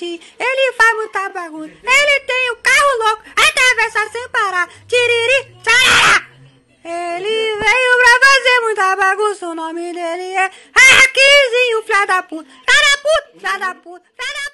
ele faz muita bagunça, ele tem o um carro louco, atravessa sem parar, tiriri, tchará! Ele veio pra fazer muita bagunça, o nome dele é Raquizinho, filha da puta, filha da puta, filha da puta.